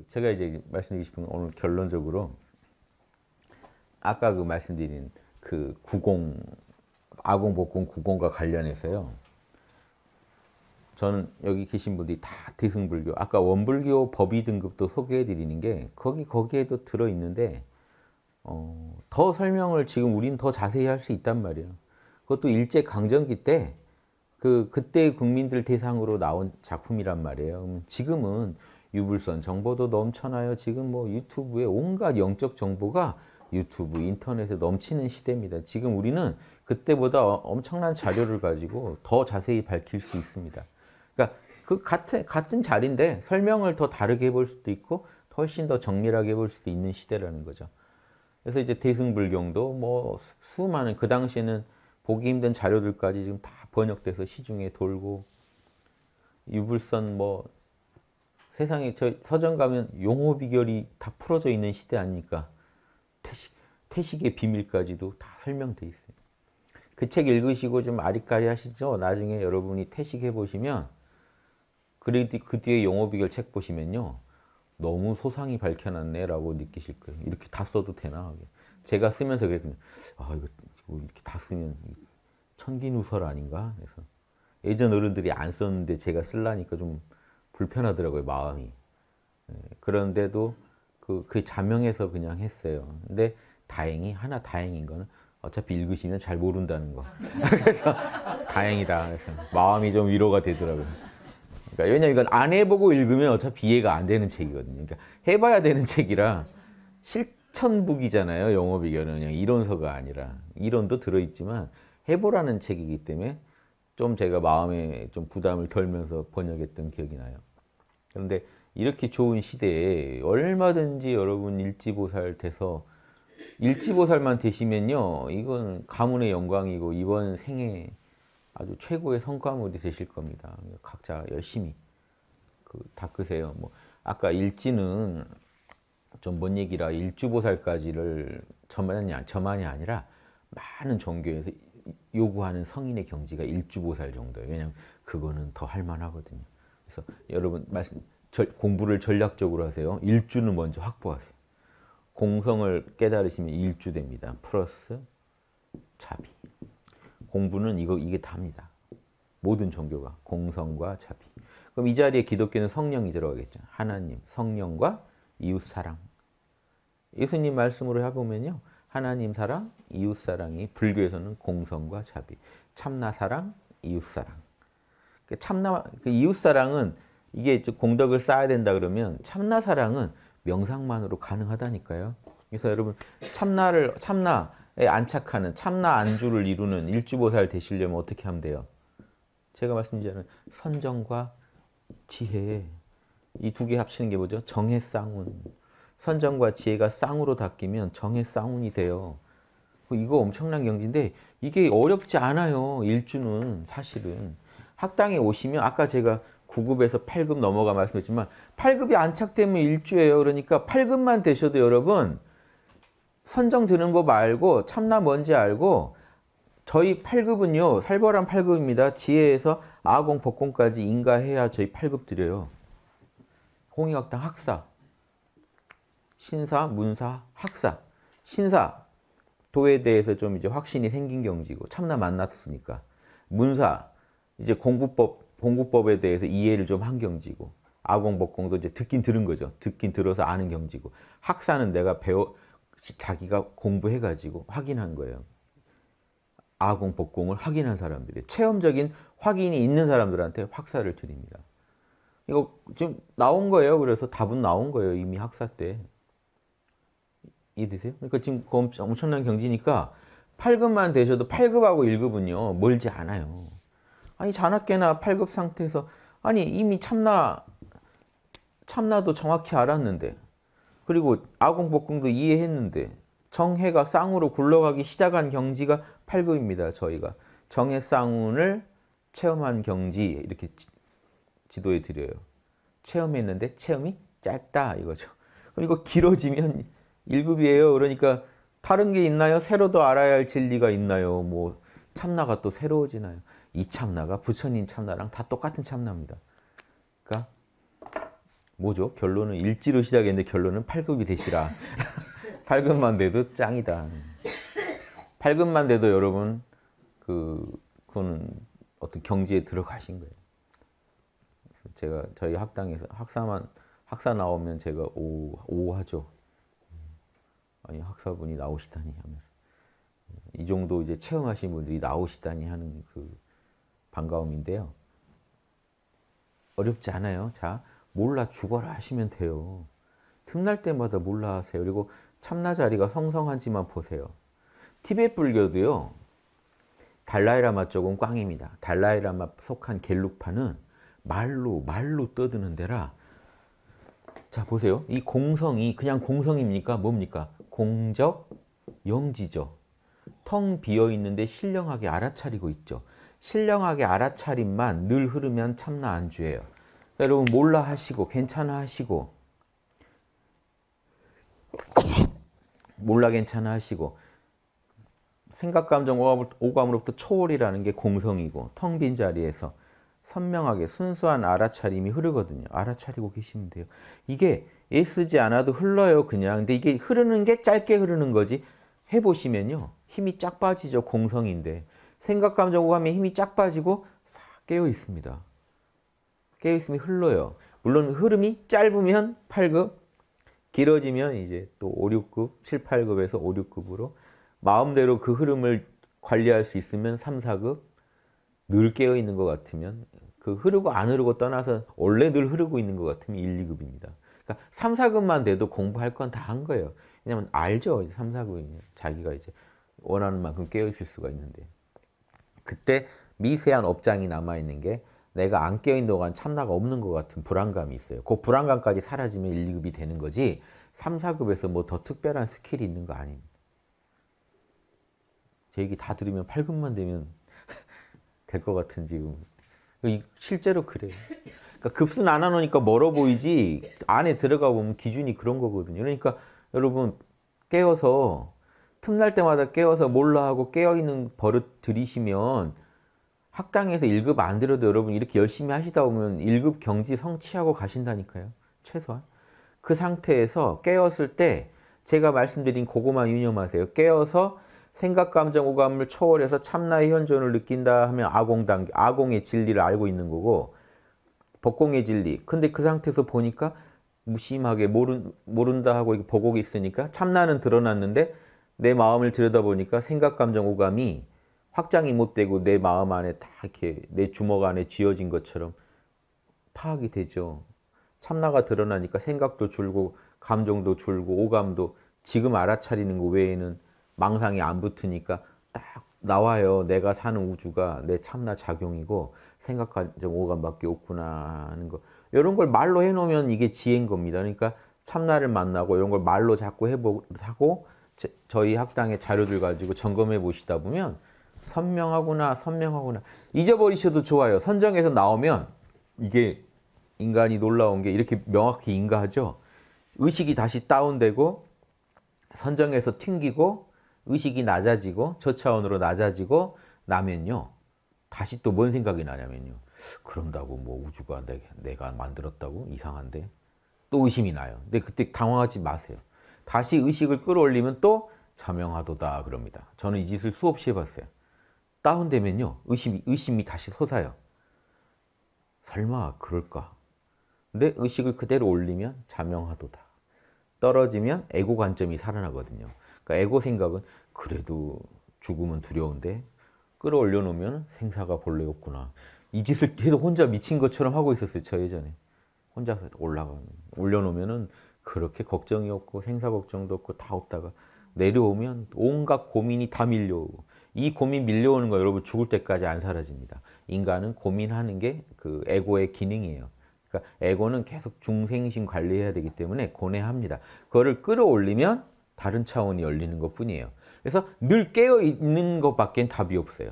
음, 제가 이제 말씀드리고 싶은 건 오늘 결론적으로 아까 그 말씀드린 그 구공 아공 복공 구공과 관련해서요. 저는 여기 계신 분들이 다 대승불교 아까 원불교 법이 등급도 소개해 드리는 게 거기 거기에도 들어 있는데 어, 더 설명을 지금 우린 더 자세히 할 수 있단 말이에요. 그것도 일제 강점기 때 그 그때 국민들 대상으로 나온 작품이란 말이에요. 지금은 유불선 정보도 넘쳐나요. 지금 뭐 유튜브에 온갖 영적 정보가 유튜브, 인터넷에 넘치는 시대입니다. 지금 우리는 그때보다 어, 엄청난 자료를 가지고 더 자세히 밝힐 수 있습니다. 그러니까 그 같은, 같은 자리인데 설명을 더 다르게 해볼 수도 있고 훨씬 더 정밀하게 해 볼 수도 있는 시대라는 거죠. 그래서 이제 대승불경도 뭐 수많은 그 당시에는 보기 힘든 자료들까지 지금 다 번역돼서 시중에 돌고 유불선 뭐 세상에 저 서점 가면 용어 비결이 다 풀어져 있는 시대 아닙니까? 퇴식, 퇴식의 비밀까지도 다 설명돼 있어요. 그 책 읽으시고 좀 아리까리 하시죠? 나중에 여러분이 퇴식해 보시면 그래도 그 뒤에 용어 비결 책 보시면요. 너무 소상히 밝혀놨네 라고 느끼실 거예요. 이렇게 다 써도 되나? 제가 쓰면서 그랬거든요. 아, 이거, 이렇게 다 쓰면 천기누설 아닌가? 그래서 예전 어른들이 안 썼는데 제가 쓸라니까 좀 불편하더라고요 마음이 예, 그런데도 그, 그 자명해서 그냥 했어요 근데 다행히 하나 다행인 거는 어차피 읽으시면 잘 모른다는 거 그래서 다행이다 그래서 마음이 좀 위로가 되더라고요 그러니까 왜냐면 이건 안 해보고 읽으면 어차피 이해가 안 되는 책이거든요 그러니까 해봐야 되는 책이라 실천북이잖아요 영어 비교는 그냥 이론서가 아니라 이론도 들어있지만 해보라는 책이기 때문에 좀 제가 마음에 좀 부담을 덜면서 번역했던 기억이 나요. 그런데 이렇게 좋은 시대에 얼마든지 여러분 일지보살 돼서 일지보살만 되시면요. 이건 가문의 영광이고 이번 생에 아주 최고의 성과물이 되실 겁니다. 각자 열심히 그 닦으세요. 뭐 아까 일지는 좀 뭔 얘기라 일주보살까지를 저만이, 저만이 아니라 많은 종교에서 요구하는 성인의 경지가 일주보살 정도예요. 왜냐하면 그거는 더 할만하거든요. 그래서 여러분 말씀 절, 공부를 전략적으로 하세요. 일주는 먼저 확보하세요. 공성을 깨달으시면 일주 됩니다. 플러스 자비. 공부는 이거 이게 답니다. 모든 종교가 공성과 자비. 그럼 이 자리에 기독교는 성령이 들어가겠죠. 하나님, 성령과 이웃 사랑. 예수님 말씀으로 해보면요. 하나님 사랑, 이웃 사랑이 불교에서는 공성과 자비, 참나 사랑, 이웃 사랑. 그 참나 그 이웃 사랑은 이게 공덕을 쌓아야 된다 그러면 참나 사랑은 명상만으로 가능하다니까요. 그래서 여러분 참나를 참나에 안착하는 참나 안주를 이루는 일주보살 되시려면 어떻게 하면 돼요? 제가 말씀드리자면 선정과 지혜 이 두 개 합치는 게 뭐죠? 정의 쌍운. 선정과 지혜가 쌍으로 닦이면 정의 쌍운이 돼요. 이거 엄청난 경지인데 이게 어렵지 않아요. 일주는 사실은. 학당에 오시면 아까 제가 9급에서 8급 넘어가 말씀드렸지만 8급이 안착되면 일주예요. 그러니까 8급만 되셔도 여러분 선정 되는법 알고 참나 뭔지 알고 저희 8급은요. 살벌한 8급입니다. 지혜에서 아공, 복공까지 인가해야 저희 8급 드려요. 홍익학당 학사, 신사, 문사, 학사. 신사, 도에 대해서 좀 이제 확신이 생긴 경지고 참나 만났으니까. 문사, 이제 공부법 공부법에 대해서 이해를 좀 한 경지고 아공복공도 이제 듣긴 들은 거죠. 듣긴 들어서 아는 경지고 학사는 내가 배워 자기가 공부해가지고 확인한 거예요. 아공복공을 확인한 사람들이 체험적인 확인이 있는 사람들한테 학사를 드립니다. 이거 지금 나온 거예요. 그래서 답은 나온 거예요. 이미 학사 때. 이해되세요? 그러니까 지금 엄청난 경지니까 8급만 되셔도 8급하고 1급은요. 멀지 않아요. 아니 자나깨나 8급 상태에서 아니 이미 참나 참나도 정확히 알았는데 그리고 아공복궁도 이해했는데 정해가 쌍으로 굴러가기 시작한 경지가 8급입니다. 저희가 정해 쌍운을 체험한 경지 이렇게 지도해 드려요. 체험했는데 체험이 짧다 이거죠. 그리고 길어지면 1급이에요. 그러니까 다른 게 있나요? 새로 도 알아야 할 진리가 있나요? 뭐 참나가 또 새로워지나요? 이 참나가 부처님 참나랑 다 똑같은 참나입니다. 그러니까 뭐죠? 결론은 일지로 시작했는데 결론은 8급이 되시라. 8급만 돼도 짱이다. 8급만 돼도 여러분 그 그거는 어떤 경지에 들어가신 거예요. 제가 저희 학당에서 학사만 학사 나오면 제가 오, 오 하죠. 아니 학사분이 나오시다니 하면이 정도 이제 체험하신 분들이 나오시다니 하는 그 반가움인데요. 어렵지 않아요. 자, 몰라 죽어라 하시면 돼요. 틈날 때마다 몰라 하세요. 그리고 참나자리가 성성한지만 보세요. 티벳 불교도요. 달라이라마 쪽은 꽝입니다. 달라이라마 속한 갤룩파는 말로 말로 떠드는 데라 자 보세요. 이 공성이 그냥 공성입니까? 뭡니까? 공적 영지죠. 텅 비어 있는데 신령하게 알아차리고 있죠. 신령하게 알아차림만 늘 흐르면 참나 안주예요. 여러분 몰라 하시고 괜찮아 하시고 몰라 괜찮아 하시고 생각, 감정, 오감으로부터 초월이라는 게 공성이고 텅 빈 자리에서 선명하게 순수한 알아차림이 흐르거든요. 알아차리고 계시면 돼요. 이게 애쓰지 않아도 흘러요 그냥. 근데 이게 흐르는 게 짧게 흐르는 거지 해보시면요. 힘이 쫙 빠지죠. 공성인데. 생각, 감정, 오감에 힘이 쫙 빠지고 싹 깨어 있습니다. 깨어 있으면 흘러요. 물론 흐름이 짧으면 8급, 길어지면 이제 또 5, 6급, 7, 8급에서 5, 6급으로 마음대로 그 흐름을 관리할 수 있으면 3, 4급, 늘 깨어 있는 것 같으면 그 흐르고 안 흐르고 떠나서 원래 늘 흐르고 있는 것 같으면 1, 2급입니다. 그러니까 3, 4급만 돼도 공부할 건 다 한 거예요. 왜냐면 알죠. 3, 4급이면 자기가 이제 원하는 만큼 깨어 있을 수가 있는데. 그때 미세한 업장이 남아있는 게 내가 안깨어있는 동안 참나가 없는 것 같은 불안감이 있어요. 그 불안감까지 사라지면 1, 2급이 되는 거지 3, 4급에서 뭐 더 특별한 스킬이 있는 거 아닙니다. 제 얘기 다 들으면 8급만 되면 될 것 같은 지금 실제로 그래요. 그러니까 급순 안하니까 멀어 보이지 안에 들어가 보면 기준이 그런 거거든요. 그러니까 여러분 깨어서 틈날 때마다 깨워서 몰라 하고 깨어있는 버릇 들이시면 학당에서 1급 안 들어도 여러분 이렇게 열심히 하시다 보면 1급 경지 성취하고 가신다니까요. 최소한. 그 상태에서 깨었을 때 제가 말씀드린 그거만 유념하세요. 깨어서 생각, 감정, 오감을 초월해서 참나의 현존을 느낀다 하면 아공단, 아공의 진리를 알고 있는 거고 법공의 진리. 근데 그 상태에서 보니까 무심하게 모른, 모른다 하고 보고 있으니까 참나는 드러났는데 내 마음을 들여다보니까 생각, 감정, 오감이 확장이 못 되고 내 마음 안에 다 이렇게 내 주먹 안에 쥐어진 것처럼 파악이 되죠. 참나가 드러나니까 생각도 줄고 감정도 줄고 오감도 지금 알아차리는 거 외에는 망상이 안 붙으니까 딱 나와요. 내가 사는 우주가 내 참나 작용이고 생각, 감정, 오감밖에 없구나 하는 거. 이런 걸 말로 해놓으면 이게 지혜인 겁니다. 그러니까 참나를 만나고 이런 걸 말로 자꾸 해보고 제, 저희 학당의 자료들 가지고 점검해 보시다 보면 선명하구나 선명하구나 잊어버리셔도 좋아요. 선정에서 나오면 이게 인간이 놀라운 게 이렇게 명확히 인가하죠. 의식이 다시 다운되고 선정에서 튕기고 의식이 낮아지고 저 차원으로 낮아지고 나면요. 다시 또 뭔 생각이 나냐면요. 그런다고 뭐 우주가 내가 만들었다고 이상한데 또 의심이 나요. 근데 그때 당황하지 마세요. 다시 의식을 끌어올리면 또 자명하도다 그럽니다. 저는 이 짓을 수없이 해봤어요. 다운되면요. 의심, 의심이 다시 솟아요. 설마 그럴까? 근데 의식을 그대로 올리면 자명하도다. 떨어지면 에고 관점이 살아나거든요. 그러니까 에고 생각은 그래도 죽음은 두려운데 끌어올려 놓으면 생사가 본래 없구나. 이 짓을 계속 혼자 미친 것처럼 하고 있었어요. 저 예전에. 혼자서 올라가 올려놓으면은 그렇게 걱정이 없고 생사 걱정도 없고 다 없다가 내려오면 온갖 고민이 다 밀려오고 이 고민 밀려오는 거 여러분 죽을 때까지 안 사라집니다. 인간은 고민하는 게 그 에고의 기능이에요. 그러니까 에고는 계속 중생심 관리해야 되기 때문에 고뇌합니다. 그거를 끌어올리면 다른 차원이 열리는 것 뿐이에요. 그래서 늘 깨어 있는 것밖엔 답이 없어요.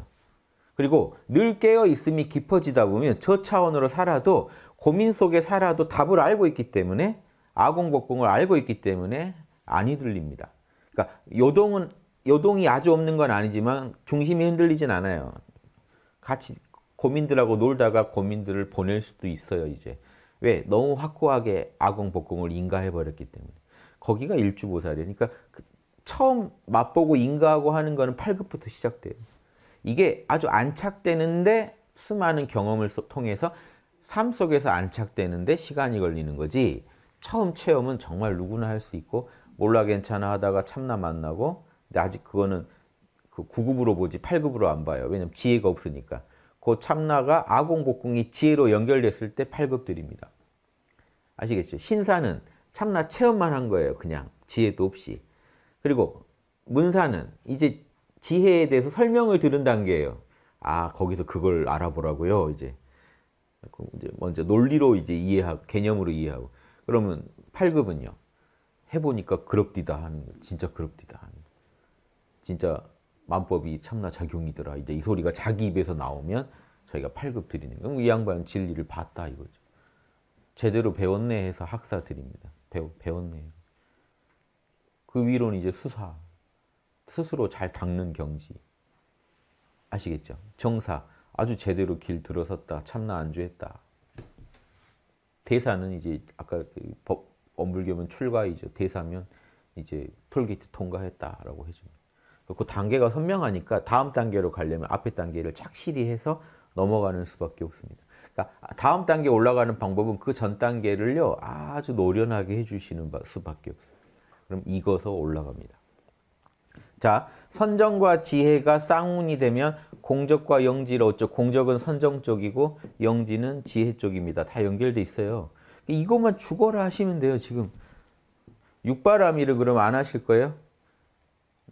그리고 늘 깨어 있음이 깊어지다 보면 저 차원으로 살아도 고민 속에 살아도 답을 알고 있기 때문에 아공복궁을 알고 있기 때문에 안휘들립니다 그러니까 요동은 요동이 아주 없는 건 아니지만 중심이 흔들리진 않아요. 같이 고민들하고 놀다가 고민들을 보낼 수도 있어요. 이제 왜 너무 확고하게 아공복공을 인가해 버렸기 때문에 거기가 일주보살이니까 그러니까 그 처음 맛보고 인가하고 하는 거는 8급부터 시작돼요. 이게 아주 안착되는데 수많은 경험을 통해서 삶 속에서 안착되는데 시간이 걸리는 거지 처음 체험은 정말 누구나 할 수 있고 몰라 괜찮아 하다가 참나 만나고 근데 아직 그거는 그 9급으로 보지 8급으로 안 봐요. 왜냐면 지혜가 없으니까. 그 참나가 아공복궁이 지혜로 연결됐을 때 8급들입니다. 아시겠죠? 신사는 참나 체험만 한 거예요. 그냥 지혜도 없이. 그리고 문사는 이제 지혜에 대해서 설명을 들은 단계예요. 아 거기서 그걸 알아보라고요. 이제 먼저 논리로 이제 이해하고 개념으로 이해하고 그러면 8급은요. 해보니까 그럽디다 하는 진짜 그럽디다 하는 진짜 만법이 참나 작용이더라. 이제 이 소리가 자기 입에서 나오면 저희가 8급 드리는 거이양반 뭐 진리를 봤다 이거죠. 제대로 배웠네 해서 학사 드립니다. 배 배웠네. 그 위론 이제 수사. 스스로 잘 닦는 경지. 아시겠죠? 정사. 아주 제대로 길 들어섰다. 참나 안주했다. 대사는 이제 아까 그 법 엄불교면 출가이죠. 대사면 이제 톨게이트 통과했다라고 해줍니다. 그러니까 그 단계가 선명하니까 다음 단계로 가려면 앞에 단계를 착실히 해서 넘어가는 수밖에 없습니다. 그러니까 다음 단계 올라가는 방법은 그 전 단계를요 아주 노련하게 해주시는 수밖에 없어요. 그럼 익어서 올라갑니다. 자, 선정과 지혜가 쌍운이 되면 공적과 영지를 어쩌 공적은 선정 쪽이고 영지는 지혜 쪽입니다. 다 연결돼 있어요. 이것만 죽어라 하시면 돼요, 지금. 육바람이를 그러면안 하실 거예요?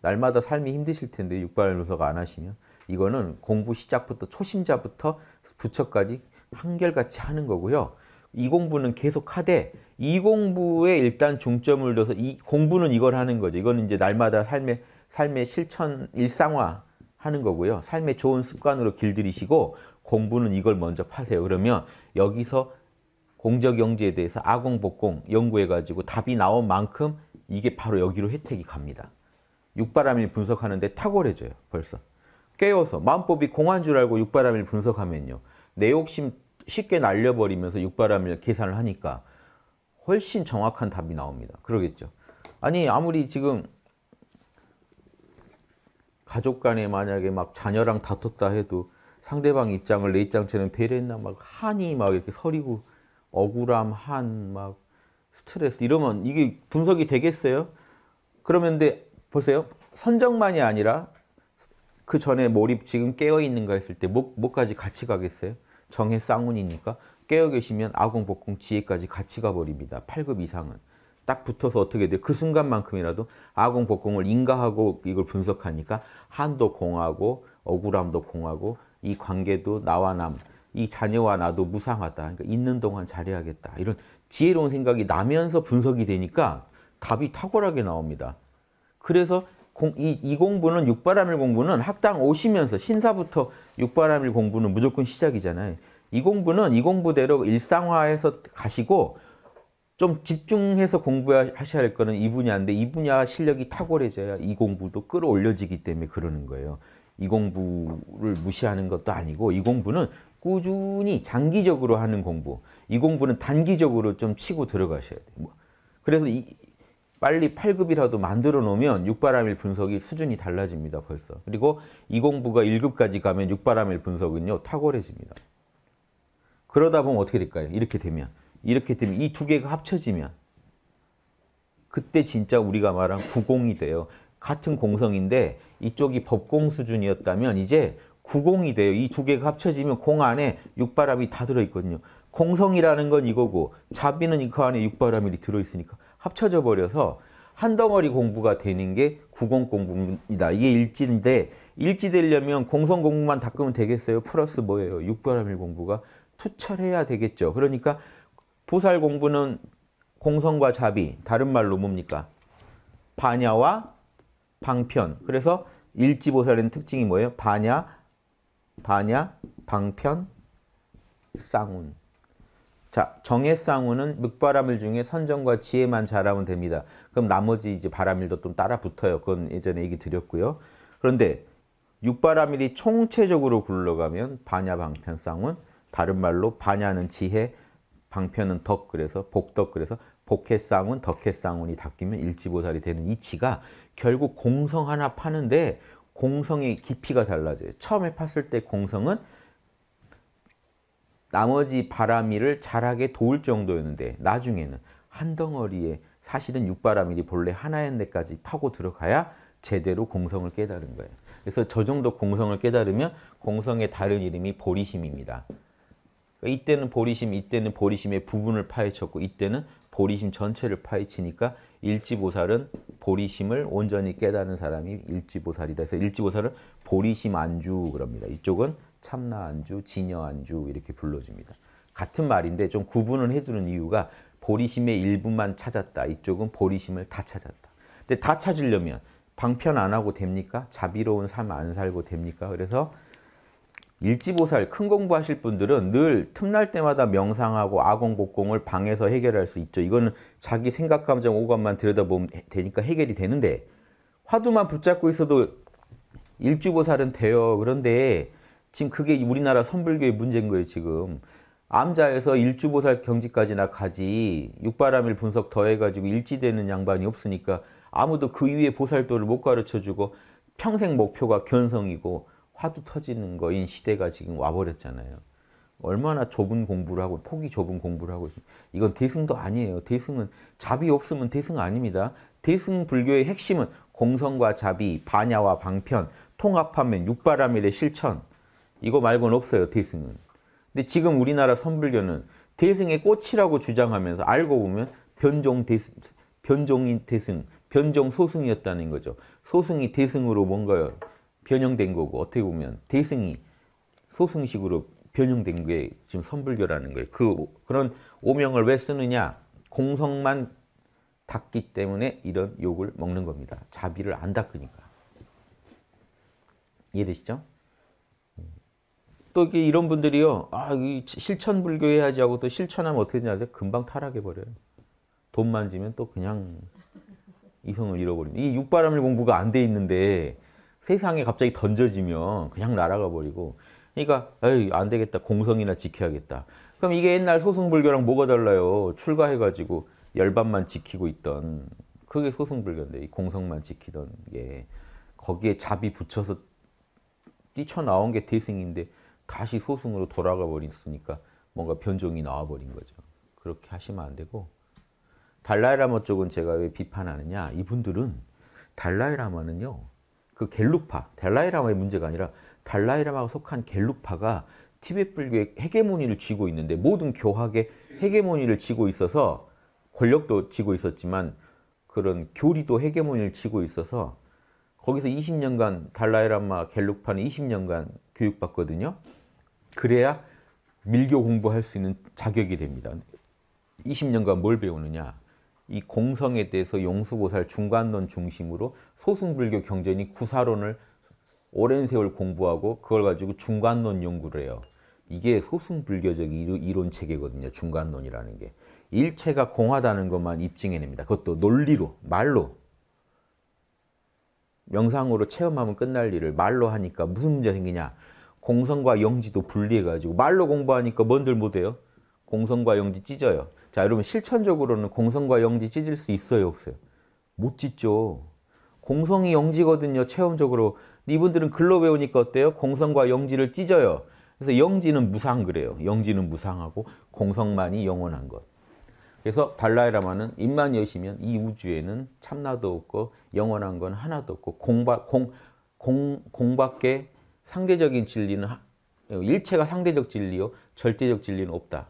날마다 삶이 힘드실 텐데 육바람서가 안 하시면. 이거는 공부 시작부터 초심자부터 부처까지 한결같이 하는 거고요. 이 공부는 계속 하되 이 공부에 일단 중점을 둬서 이 공부는 이걸 하는 거죠. 이거는 이제 날마다 삶에 삶의 실천 일상화 하는 거고요. 삶의 좋은 습관으로 길들이시고 공부는 이걸 먼저 파세요. 그러면 여기서 공적영지에 대해서 아공복공 연구해가지고 답이 나온 만큼 이게 바로 여기로 혜택이 갑니다. 육바람일 분석하는데 탁월해져요. 벌써. 깨워서 마음법이 공한 줄 알고 육바람일 분석하면요. 내 욕심 쉽게 날려버리면서 육바람일 계산을 하니까 훨씬 정확한 답이 나옵니다. 그러겠죠. 아니 아무리 지금 가족 간에 만약에 막 자녀랑 다퉜다 해도 상대방 입장을 내 입장처럼 배려했나 막 한이 막 이렇게 서리고 억울함 한 막 스트레스 이러면 이게 분석이 되겠어요? 그러면 데 보세요 선정만이 아니라 그 전에 몰입 지금 깨어 있는가 했을 때 뭐, 까지 같이 가겠어요? 정해 쌍운이니까 깨어 계시면 아공 복공 지혜까지 같이 가버립니다. 8급 이상은. 딱 붙어서 어떻게 돼요? 그 순간만큼이라도 아공, 복공을 인가하고 이걸 분석하니까 한도 공하고 억울함도 공하고 이 관계도 나와 남, 이 자녀와 나도 무상하다. 그러니까 있는 동안 잘해야겠다. 이런 지혜로운 생각이 나면서 분석이 되니까 답이 탁월하게 나옵니다. 그래서 공, 이, 이 공부는 육바라밀 공부는 학당 오시면서 신사부터 육바라밀 공부는 무조건 시작이잖아요. 이 공부는 이 공부대로 일상화해서 가시고 좀 집중해서 공부하셔야 할 거는 이 분야인데 이 분야 실력이 탁월해져야 이 공부도 끌어올려지기 때문에 그러는 거예요. 이 공부를 무시하는 것도 아니고 이 공부는 꾸준히 장기적으로 하는 공부. 이 공부는 단기적으로 좀 치고 들어가셔야 돼요. 뭐, 그래서 이, 빨리 8급이라도 만들어 놓으면 6바람일 분석이 수준이 달라집니다. 벌써. 그리고 이 공부가 1급까지 가면 6바람일 분석은요. 탁월해집니다. 그러다 보면 어떻게 될까요? 이렇게 되면 이렇게 되면 이 두 개가 합쳐지면 그때 진짜 우리가 말한 구공이 돼요. 같은 공성인데 이쪽이 법공 수준이었다면 이제 구공이 돼요. 이 두 개가 합쳐지면 공 안에 육바람이 다 들어있거든요. 공성이라는 건 이거고 자비는 이거 그 안에 육바람이 들어있으니까 합쳐져 버려서 한 덩어리 공부가 되는 게 구공 공부입니다. 이게 일지인데 일지 되려면 공성 공부만 닦으면 되겠어요? 플러스 뭐예요? 육바람일 공부가 투철해야 되겠죠. 그러니까 보살 공부는 공성과 자비, 다른 말로 뭡니까? 반야와 방편. 그래서 일지보살은 특징이 뭐예요? 반야, 반야, 방편, 쌍운. 자, 정의 쌍운은 늑바람일 중에 선정과 지혜만 잘하면 됩니다. 그럼 나머지 이제 바람일도 좀 따라 붙어요. 그건 예전에 얘기 드렸고요. 그런데 육바람일이 총체적으로 굴러가면 반야, 방편, 쌍운. 다른 말로 반야는 지혜, 방편은 덕 그래서 복덕 그래서 복해 쌍운 덕해 쌍운이 닦이면 일지보살이 되는 이치가 결국 공성 하나 파는데 공성의 깊이가 달라져요. 처음에 팠을 때 공성은 나머지 바람이를 자라게 도울 정도였는데 나중에는 한 덩어리에 사실은 육바람일이 본래 하나였는 데까지 파고 들어가야 제대로 공성을 깨달은 거예요. 그래서 저 정도 공성을 깨달으면 공성의 다른 이름이 보리심입니다. 그러니까 이때는 보리심, 이때는 보리심의 부분을 파헤쳤고 이때는 보리심 전체를 파헤치니까 일지보살은 보리심을 온전히 깨닫는 사람이 일지보살이다. 그래서 일지보살은 보리심 안주 그럽니다. 이쪽은 참나 안주, 진여 안주 이렇게 불러집니다 같은 말인데 좀 구분을 해주는 이유가 보리심의 일부만 찾았다. 이쪽은 보리심을 다 찾았다. 근데 다 찾으려면 방편 안 하고 됩니까? 자비로운 삶 안 살고 됩니까? 그래서 일지보살 큰 공부하실 분들은 늘 틈날 때마다 명상하고 아공곡공을 방에서 해결할 수 있죠. 이거는 자기 생각, 감정, 오감만 들여다보면 되니까 해결이 되는데 화두만 붙잡고 있어도 일주보살은 돼요. 그런데 지금 그게 우리나라 선불교의 문제인 거예요, 지금. 암자에서 일주보살 경지까지나 가지 육바람일 분석 더해가지고 일지되는 양반이 없으니까 아무도 그 위에 보살도를 못 가르쳐주고 평생 목표가 견성이고 화두 터지는 거인 시대가 지금 와버렸잖아요. 얼마나 좁은 공부를 하고 폭이 좁은 공부를 하고 있습니 이건 대승도 아니에요. 대승은 자비 없으면 대승 아닙니다. 대승 불교의 핵심은 공성과 자비, 반야와 방편, 통합하면 육바라밀의 실천 이거 말고는 없어요. 대승은. 근데 지금 우리나라 선불교는 대승의 꽃이라고 주장하면서 알고 보면 변종 대승, 변종인 대승, 변종 소승이었다는 거죠. 소승이 대승으로 뭔가요? 변형된 거고 어떻게 보면 대승이 소승식으로 변형된 게 지금 선불교라는 거예요. 그 그런 오명을 왜 쓰느냐? 공성만 닦기 때문에 이런 욕을 먹는 겁니다. 자비를 안 닦으니까. 이해되시죠? 또 이게 이런 분들이요. 아, 실천 불교 해야지 하고 또 실천하면 어떻게 되냐 하세요? 금방 타락해 버려요. 돈만 지면 또 그냥 이성을 잃어버립니다. 이 육바람일 공부가 안 돼 있는데 세상에 갑자기 던져지면 그냥 날아가 버리고 그러니까 에이 안 되겠다 공성이나 지켜야겠다 그럼 이게 옛날 소승불교랑 뭐가 달라요 출가해가지고 열반만 지키고 있던 그게 소승불교인데 이 공성만 지키던 게 거기에 잡이 붙여서 뛰쳐나온 게 대승인데 다시 소승으로 돌아가 버렸으니까 뭔가 변종이 나와버린 거죠. 그렇게 하시면 안 되고 달라이라마 쪽은 제가 왜 비판하느냐 이분들은 달라이라마는요 그 갤룩파, 달라이라마의 문제가 아니라 달라이라마가 속한 갤룩파가 티벳 불교의 헤게모니를 쥐고 있는데 모든 교학의 헤게모니를 쥐고 있어서 권력도 쥐고 있었지만 그런 교리도 헤게모니를 쥐고 있어서 거기서 20년간 달라이라마 갤룩파는 20년간 교육받거든요. 그래야 밀교 공부할 수 있는 자격이 됩니다. 20년간 뭘 배우느냐? 이 공성에 대해서 용수보살 중간론 중심으로 소승불교 경전이 구사론을 오랜 세월 공부하고 그걸 가지고 중간론 연구를 해요. 이게 소승불교적 이론 체계거든요. 중간론이라는 게. 일체가 공하다는 것만 입증해냅니다. 그것도 논리로, 말로. 명상으로 체험하면 끝날 일을 말로 하니까 무슨 문제 생기냐. 공성과 영지도 분리해가지고 말로 공부하니까 뭔들 못해요. 공성과 영지 찢어요. 자, 여러분 실천적으로는 공성과 영지 찢을 수 있어요, 없어요? 못 찢죠. 공성이 영지거든요, 체험적으로. 이분들은 글로 배우니까 어때요? 공성과 영지를 찢어요. 그래서 영지는 무상 그래요. 영지는 무상하고 공성만이 영원한 것. 그래서 달라이라마는 입만 여시면 이 우주에는 참나도 없고 영원한 건 하나도 없고 공바, 공, 공, 공밖에 상대적인 진리는 일체가 상대적 진리요 절대적 진리는 없다.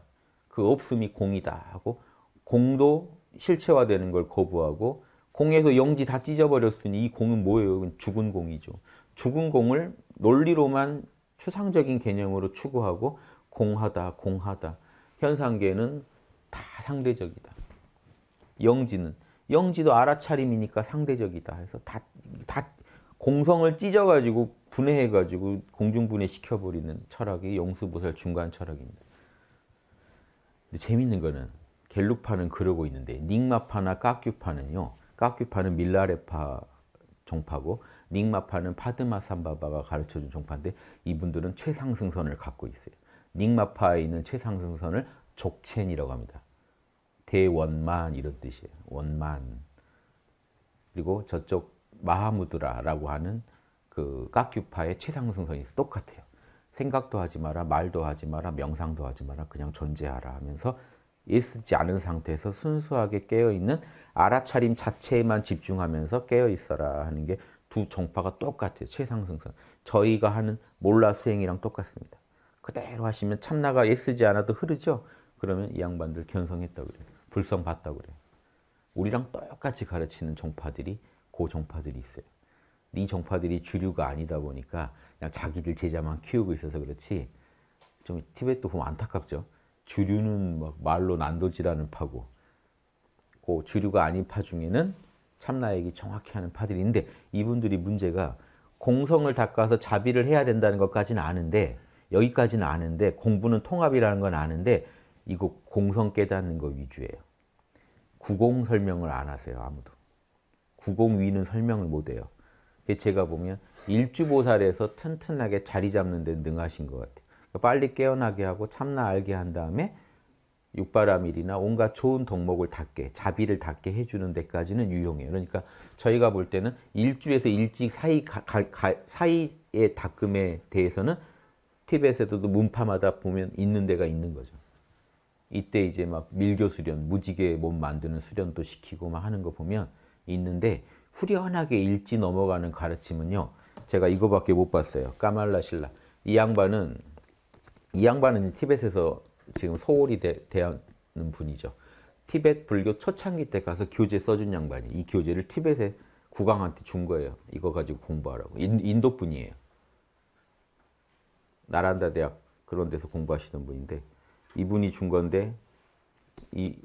그 없음이 공이다 하고 공도 실체화되는 걸 거부하고 공에서 영지 다 찢어버렸으니 이 공은 뭐예요? 죽은 공이죠. 죽은 공을 논리로만 추상적인 개념으로 추구하고 공하다, 공하다. 현상계는 다 상대적이다. 영지는 영지도 알아차림이니까 상대적이다 해서 다, 다 공성을 찢어가지고 분해해가지고 공중분해 시켜버리는 철학이 영수보살 중간 철학입니다. 근데 재밌는 거는 갤루파는 그러고 있는데 닉마파나 까큐파는요. 까큐파는 밀라레파 종파고 닉마파는 파드마산바바가 가르쳐준 종파인데 이분들은 최상승선을 갖고 있어요. 닉마파에 있는 최상승선을 족첸이라고 합니다. 대원만 이런 뜻이에요. 원만. 그리고 저쪽 마하무드라라고 하는 그 까큐파의 최상승선이 똑같아요. 생각도 하지 마라, 말도 하지 마라, 명상도 하지 마라, 그냥 존재하라 하면서 있지 않은 상태에서 순수하게 깨어있는 알아차림 자체에만 집중하면서 깨어있어라 하는 게두 정파가 똑같아요. 최상승선. 저희가 하는 몰라 수행이랑 똑같습니다. 그대로 하시면 참나가 애쓰지 않아도 흐르죠? 그러면 이 양반들 견성했다 고 그래요. 불성 봤다 고 그래요. 우리랑 똑같이 가르치는 종파들이고종파들이 있어요. 이종파들이 주류가 아니다 보니까 그냥 자기들 제자만 키우고 있어서 그렇지 좀 티베트 보면 안타깝죠. 주류는 막 말로 난도질하는 파고 그 주류가 아닌 파 중에는 참나에게 정확히 하는 파들인데 이분들이 문제가 공성을 닦아서 자비를 해야 된다는 것까지는 아는데 여기까지는 아는데 공부는 통합이라는 건 아는데 이거 공성 깨닫는 거 위주예요. 구공 설명을 안 하세요 아무도. 구공 위는 설명을 못 해요. 제가 보면 일주보살에서 튼튼하게 자리 잡는 데 능하신 것 같아요. 그러니까 빨리 깨어나게 하고 참나 알게 한 다음에 육바라밀이나 온갖 좋은 덕목을 닦게, 자비를 닦게 해주는 데까지는 유용해요. 그러니까 저희가 볼 때는 일주에서 일찍 사이, 가, 가, 사이의 닦음에 대해서는 티벳에서도 문파마다 보면 있는 데가 있는 거죠. 이때 이제 막 밀교 수련, 무지개 몸 만드는 수련도 시키고 막 하는 거 보면 있는데 후련하게 일찍 넘어가는 가르침은요. 제가 이거밖에 못 봤어요. 까말라 신라. 이 양반은 이 양반은 티벳에서 지금 소홀히 되, 대하는 분이죠. 티벳 불교 초창기 때 가서 교재 써준 양반이 이 교재를 티벳의 국왕한테 준 거예요. 이거 가지고 공부하라고. 인, 도 분이에요. 나란다 대학 그런 데서 공부하시는 분인데 이분이 준 건데 이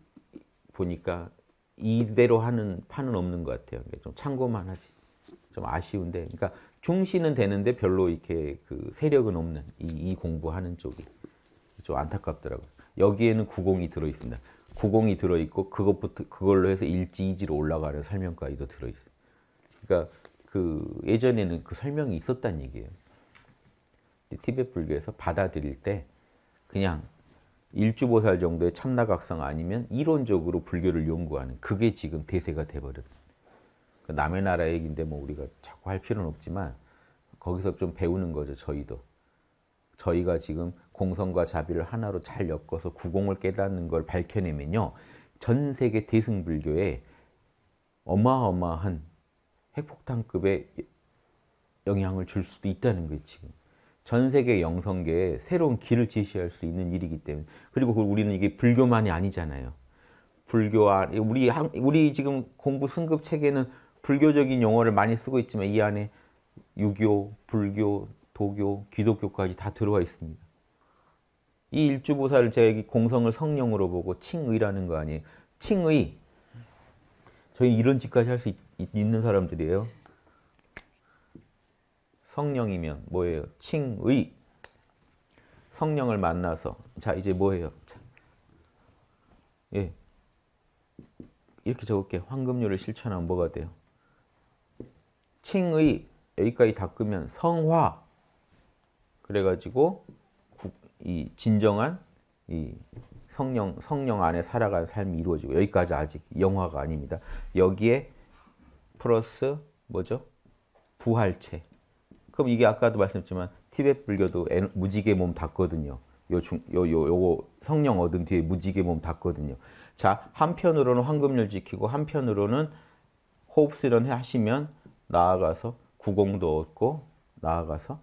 보니까 이대로 하는 판은 없는 것 같아요. 좀 참고만 하지. 좀 아쉬운데. 그러니까 중시는 되는데 별로 이렇게 그 세력은 없는 이, 이 공부하는 쪽이 좀 안타깝더라고요. 여기에는 90이 들어 있습니다. 90이 들어 있고 그것부터 그걸로 해서 일지 이지로 올라가는 설명까지도 들어 있어요. 그러니까 그 예전에는 그 설명이 있었단 얘기예요. 티벳 불교에서 받아들일 때 그냥 일주보살 정도의 참나각성 아니면 이론적으로 불교를 연구하는 그게 지금 대세가 돼버렸다. 그 남의 나라 얘기인데 뭐 우리가 자꾸 할 필요는 없지만 거기서 좀 배우는 거죠. 저희도. 저희가 지금 공성과 자비를 하나로 잘 엮어서 구공을 깨닫는 걸 밝혀내면요. 전 세계 대승불교에 어마어마한 핵폭탄급의 영향을 줄 수도 있다는 거예요, 지금. 전 세계 영성계에 새로운 길을 제시할 수 있는 일이기 때문에 그리고 그 우리는 이게 불교만이 아니잖아요. 불교와 우리 우리 지금 공부 승급 체계는 불교적인 용어를 많이 쓰고 있지만 이 안에 유교, 불교, 도교, 기독교까지 다 들어와 있습니다. 이 일주보사를 제가 공성을 성령으로 보고 칭의라는 거 아니에요. 칭의. 저희 이런 짓까지 할 수 있는 사람들이에요. 성령이면 뭐예요? 칭의. 성령을 만나서 자 이제 뭐예요? 자. 예. 이렇게 적을게. 황금률을 실천하면 뭐가 돼요? 칭의 여기까지 닦으면 성화 그래가지고 이 진정한 이 성령 성령 안에 살아가는 삶이 이루어지고 여기까지 아직 영화가 아닙니다. 여기에 플러스 뭐죠? 부활체. 그럼 이게 아까도 말씀했지만 티벳 불교도 무지개 몸 닿거든요. 요 중 요 요 요거 성령 얻은 뒤에 무지개 몸 닿거든요. 자, 한편으로는 황금률 지키고 한편으로는 호흡스런 하시면 나아가서 구공도 얻고 나아가서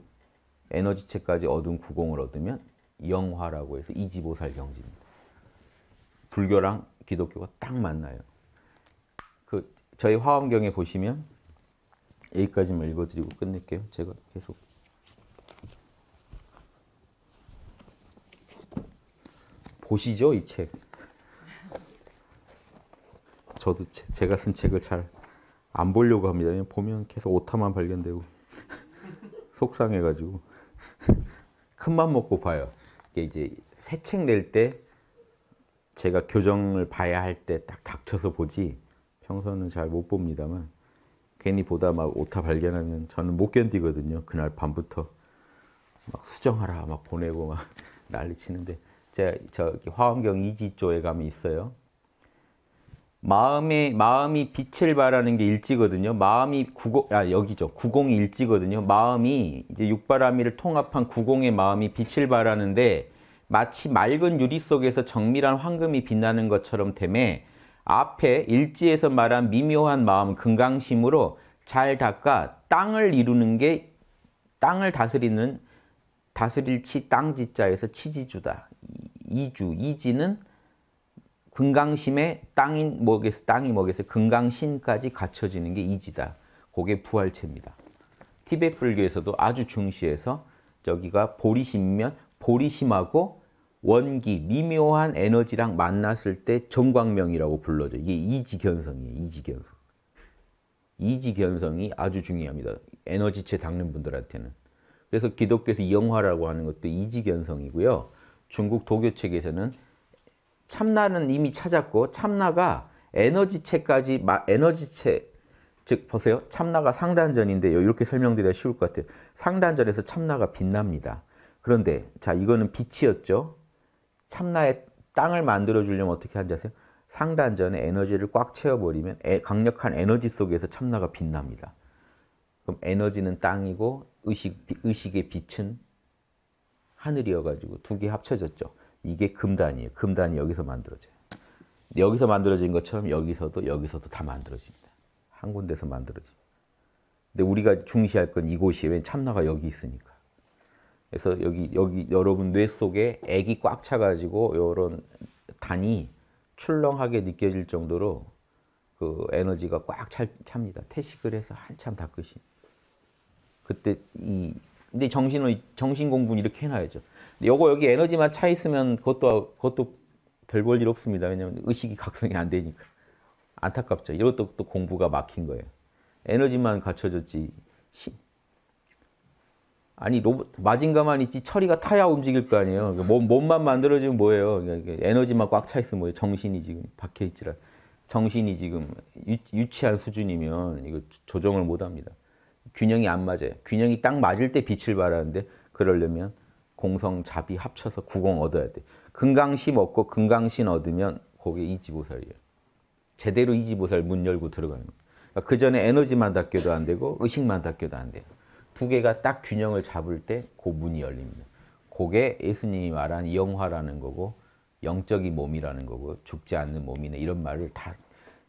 에너지체까지 얻은 구공을 얻으면 영화라고 해서 이지보살 경지입니다. 불교랑 기독교가 딱 만나요. 그 저희 화엄경에 보시면 여기까지만 읽어드리고 끝낼게요. 제가 계속 보시죠 이 책. 저도 제, 제가 쓴 책을 잘안 보려고 합니다. 보면 계속 오타만 발견되고 속상해가지고 큰 맘 먹고 봐요. 이게 이제 새 책 낼 때 제가 교정을 봐야 할 때 딱 닥쳐서 보지 평소는 잘 못 봅니다만 괜히 보다 막 오타 발견하면 저는 못 견디거든요. 그날 밤부터 막 수정하라 막 보내고 막 난리 치는데 제가 저기 화엄경 이지조에 가면 있어요. 마음의 마음이 빛을 바라는게 일지거든요. 마음이 구공 아 여기죠. 구공이 일지거든요. 마음이 이제 육바라미를 통합한 구공의 마음이 빛을 발하는데 마치 맑은 유리 속에서 정밀한 황금이 빛나는 것처럼 됨에 앞에 일지에서 말한 미묘한 마음 금강심으로 잘 닦아 땅을 이루는 게 땅을 다스리는 다스릴치 땅지자에서 치지주다. 이주 이지는 금강심의 땅인 뭐겠어 땅이 뭐겠어 금강신까지 갖춰지는 게 이지다. 그게 부활체입니다. 티베트 불교에서도 아주 중시해서 저기가 보리심면 보리심하고 원기 미묘한 에너지랑 만났을 때 정광명이라고 불러져. 이게 이지견성이에요. 이지견성. 이지견성이 아주 중요합니다. 에너지체 닦는 분들한테는. 그래서 기독교에서 영화라고 하는 것도 이지견성이고요. 중국 도교 책에서는 참나는 이미 찾았고 참나가 에너지체까지 에너지체 즉 보세요. 참나가 상단전인데 이렇게 설명드려야 쉬울 것 같아요. 상단전에서 참나가 빛납니다. 그런데 자 이거는 빛이었죠. 참나의 땅을 만들어 주려면 어떻게 하는지 아세요? 상단전에 에너지를 꽉 채워버리면 에, 강력한 에너지 속에서 참나가 빛납니다. 그럼 에너지는 땅이고 의식, 의식의 빛은 하늘이어가지고 두 개 합쳐졌죠. 이게 금단이에요. 금단이 여기서 만들어져요. 여기서 만들어진 것처럼 여기서도 여기서도 다 만들어집니다. 한 군데서 만들어집니다. 근데 우리가 중시할 건이곳이왜 참나가 여기 있으니까. 그래서 여기 여기 여러분 뇌 속에 액이 꽉 차가지고 이런 단이 출렁하게 느껴질 정도로 그 에너지가 꽉 차, 찹니다. 태식을 해서 한참 다 끝이. 그때 이 근데 정신을 정신 공부는 이렇게 해놔야죠. 요거 여기 에너지만 차 있으면 그것도 그것도 별 볼 일 없습니다. 왜냐면 의식이 각성이 안 되니까 안타깝죠. 이것도 또 공부가 막힌 거예요. 에너지만 갖춰졌지. 시... 아니 로봇 마징가만 있지 처리가 타야 움직일 거 아니에요. 그러니까 몸, 몸만 만들어지면 뭐예요? 그러니까 에너지만 꽉 차 있으면 뭐예요? 정신이 지금 박혀 있지라. 정신이 지금 유, 치한 수준이면 이거 조정을 못 합니다. 균형이 안 맞아요. 균형이 딱 맞을 때 빛을 발하는데 그러려면 공성 잡이 합쳐서 구공 얻어야 돼. 금강시 먹고 금강신 얻으면 거기 이지보살이에요. 제대로 이지보살 문 열고 들어가는 거예요. 그러니까 그 전에 에너지만 닦여도 안 되고 의식만 닦여도 안 돼요. 두 개가 딱 균형을 잡을 때 그 문이 열립니다. 그게 예수님이 말한 영화라는 거고 영적인 몸이라는 거고 죽지 않는 몸이네 이런 말을 다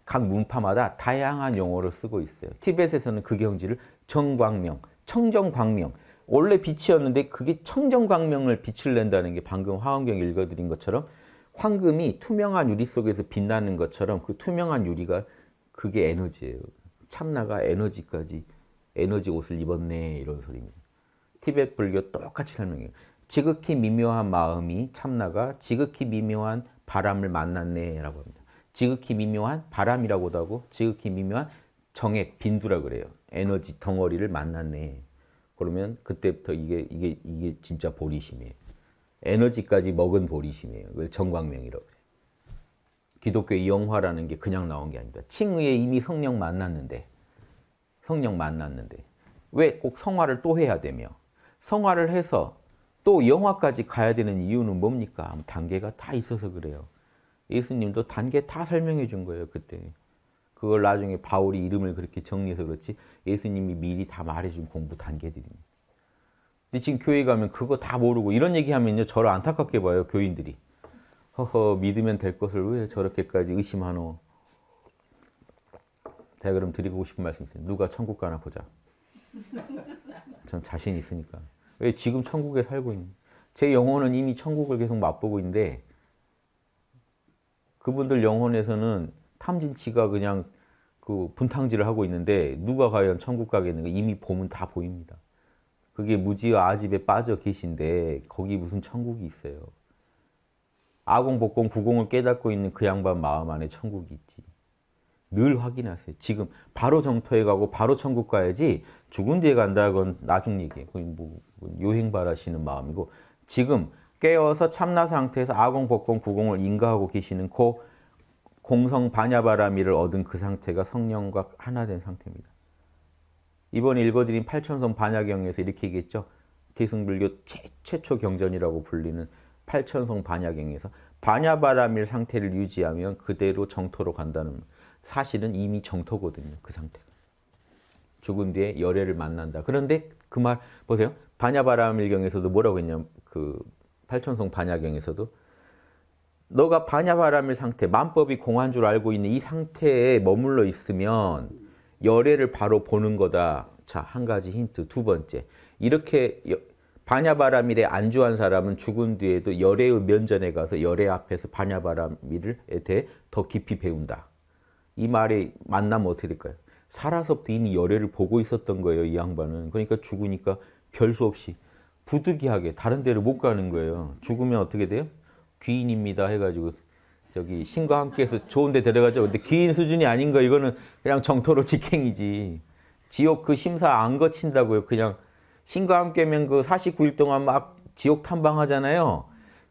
각 문파마다 다양한 용어를 쓰고 있어요. 티벳에서는 그 경지를 정광명, 청정광명 원래 빛이었는데 그게 청정광명을 빛을 낸다는 게 방금 화원경 읽어드린 것처럼 황금이 투명한 유리 속에서 빛나는 것처럼 그 투명한 유리가 그게 에너지예요. 참나가 에너지까지 에너지 옷을 입었네 이런 소리입니다. 티벳 불교 똑같이 설명해요. 지극히 미묘한 마음이 참나가 지극히 미묘한 바람을 만났네라고 합니다. 지극히 미묘한 바람이라고도 하고 지극히 미묘한 정액 빈두라 그래요. 에너지 덩어리를 만났네. 그러면 그때부터 이게 이게 이게 진짜 보리심이에요. 에너지까지 먹은 보리심이에요. 왜 정광명이라고 그래요. 기독교 영화라는 게 그냥 나온 게 아닙니다. 칭의에 이미 성령 만났는데 성령 만났는데 왜 꼭 성화를 또 해야 되며 성화를 해서 또 영화까지 가야 되는 이유는 뭡니까? 단계가 다 있어서 그래요. 예수님도 단계 다 설명해 준 거예요, 그때. 그걸 나중에 바울이 이름을 그렇게 정리해서 그렇지 예수님이 미리 다 말해준 공부 단계들입니다. 근데 지금 교회 가면 그거 다 모르고 이런 얘기하면요 저를 안타깝게 봐요 교인들이 허허 믿으면 될 것을 왜 저렇게까지 의심하노? 제가 그럼 드리고 싶은 말씀 있어요. 누가 천국 가나 보자. 전 자신 있으니까. 왜 지금 천국에 살고 있는? 제 영혼은 이미 천국을 계속 맛보고 있는데 그분들 영혼에서는 탐진치가 그냥 그 분탕질을 하고 있는데 누가 과연 천국 가겠는가 이미 보면 다 보입니다. 그게 무지와 아집에 빠져 계신데 거기 무슨 천국이 있어요. 아공, 복공, 구공을 깨닫고 있는 그 양반 마음 안에 천국이 있지. 늘 확인하세요. 지금 바로 정토에 가고 바로 천국 가야지 죽은 뒤에 간다 건 나중 얘기예요. 뭐 요행 바라시는 마음이고 지금 깨어서 참나 상태에서 아공, 복공, 구공을 인가하고 계시는 그 공성 반야바라미를 얻은 그 상태가 성령과 하나 된 상태입니다. 이번에 읽어드린 8천성 반야경에서 이렇게 얘기했죠. 대승불교 최, 초 경전이라고 불리는 8천성 반야경에서 반야바라밀 상태를 유지하면 그대로 정토로 간다는 사실은 이미 정토거든요. 그 상태가. 죽은 뒤에 열애를 만난다. 그런데 그 말 보세요. 반야바라밀경에서도 뭐라고 했냐면 그 8천성 반야경에서도 너가 반야바람의 상태, 만법이 공한 줄 알고 있는 이 상태에 머물러 있으면 열애를 바로 보는 거다. 자, 한 가지 힌트. 두 번째. 이렇게 반야바람일에 안주한 사람은 죽은 뒤에도 열애의 면전에 가서 열애 앞에서 반야바람일에 대해 더 깊이 배운다. 이 말이 만나면 어떻게 될까요? 살아서부터 이미 열애를 보고 있었던 거예요, 이 양반은. 그러니까 죽으니까 별수 없이 부득이하게 다른 데를 못 가는 거예요. 죽으면 어떻게 돼요? 귀인입니다 해가지고 저기 신과 함께해서 좋은데 데려가죠. 근데 귀인 수준이 아닌 거 이거는 그냥 정토로 직행이지. 지옥 그 심사 안 거친다고요. 그냥 신과 함께면 그 49일 동안 막 지옥 탐방하잖아요.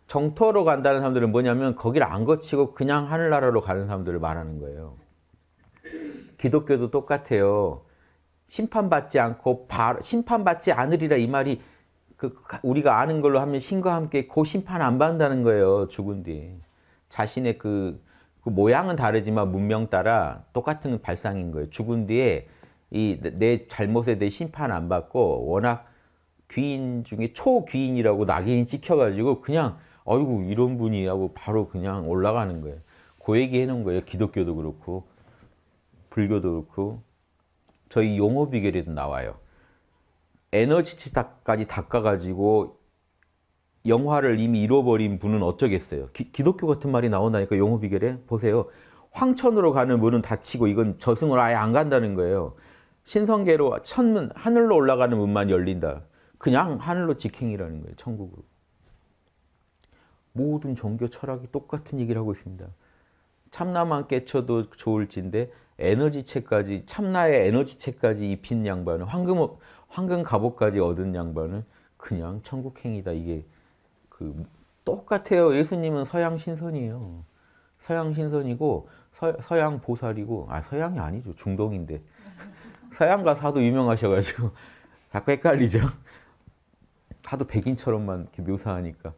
정토로 간다는 사람들은 뭐냐면 거기를 안 거치고 그냥 하늘나라로 가는 사람들을 말하는 거예요. 기독교도 똑같아요. 심판받지 않고 바 심판받지 않으리라 이 말이 그 우리가 아는 걸로 하면 신과 함께 고그 심판 안 받는다는 거예요. 죽은 뒤 자신의 그, 그 모양은 다르지만 문명 따라 똑같은 발상인 거예요. 죽은 뒤에 이 내 잘못에 대해 심판 안 받고 워낙 귀인 중에 초귀인이라고 낙인 찍혀가지고 그냥 어이구 이런 분이 하고 바로 그냥 올라가는 거예요. 그 얘기 해놓은 거예요. 기독교도 그렇고 불교도 그렇고 저희 용어 비결에도 나와요. 에너지치까지 닦아가지고 영화를 이미 잃어버린 분은 어쩌겠어요. 기, 기독교 같은 말이 나온다니까 용호 비결에 보세요. 황천으로 가는 문은 닫히고 이건 저승을 아예 안 간다는 거예요. 신성계로 천문 하늘로 올라가는 문만 열린다. 그냥 하늘로 직행이라는 거예요. 천국으로. 모든 종교 철학이 똑같은 얘기를 하고 있습니다. 참나만 깨쳐도 좋을진데 에너지체까지 참나의 에너지체까지 입힌 양반은 황금 황금 갑옷까지 얻은 양반은 그냥 천국행이다. 이게 그 똑같아요. 예수님은 서양 신선이에요. 서양 신선이고 서, 양 보살이고 아 서양이 아니죠. 중동인데 서양 가사도 유명하셔가지고 자꾸 헷갈리죠. 하도 백인처럼만 이렇게 묘사하니까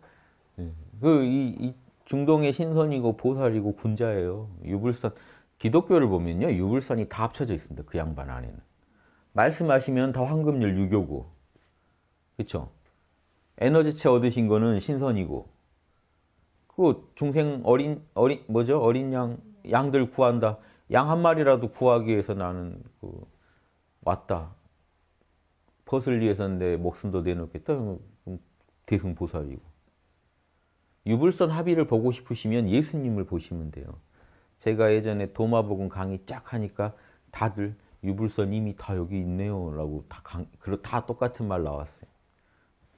예. 그이 이 중동의 신선이고 보살이고 군자예요. 유불선 기독교를 보면요 유불선이 다 합쳐져 있습니다. 그 양반 안에는. 말씀하시면 다 황금률 유교고 그쵸 에너지체 얻으신 거는 신선이고 그 중생 어린 어린 뭐죠? 어린 양 양들 구한다. 양 한 마리라도 구하기 위해서 나는 그 왔다. 벗을 위해서내 목숨도 내놓겠다. 뭐, 대승보살이고. 유불선 합의를 보고 싶으시면 예수님을 보시면 돼요. 제가 예전에 도마복음 강의 쫙 하니까 다들 유불선 이미 다 여기 있네요. 라고 다, 강, 그러, 다 똑같은 말 나왔어요.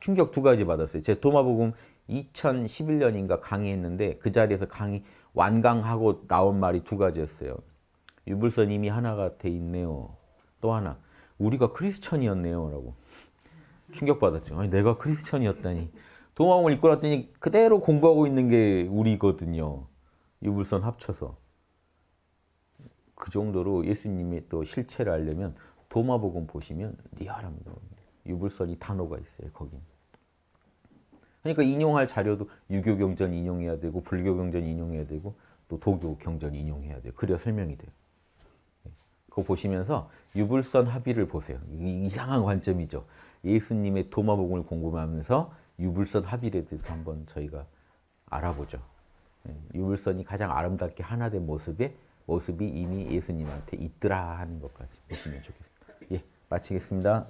충격 두 가지 받았어요. 제 도마복음 2011년인가 강의했는데 그 자리에서 강의 완강하고 나온 말이 두 가지였어요. 유불선 이미 하나가 돼 있네요. 또 하나, 우리가 크리스천이었네요. 라고 충격받았죠. 아니, 내가 크리스천이었다니. 도마복음을 읽고 났더니 그대로 공부하고 있는 게 우리거든요. 유불선 합쳐서. 그 정도로 예수님의 또 실체를 알려면 도마복음 보시면 리얼합니다. 유불선이 단어가 있어요. 거긴. 그러니까 인용할 자료도 유교 경전 인용해야 되고 불교 경전 인용해야 되고 또 도교 경전 인용해야 돼요. 그래야 설명이 돼요. 그거 보시면서 유불선 합의를 보세요. 이상한 관점이죠. 예수님의 도마복음을 공부하면서 유불선 합의에 대해서 한번 저희가 알아보죠. 예, 유불선이 가장 아름답게 하나 된 모습에 모습이 이미 예수님한테 있더라 하는 것까지 보시면 좋겠습니다. 예, 마치겠습니다.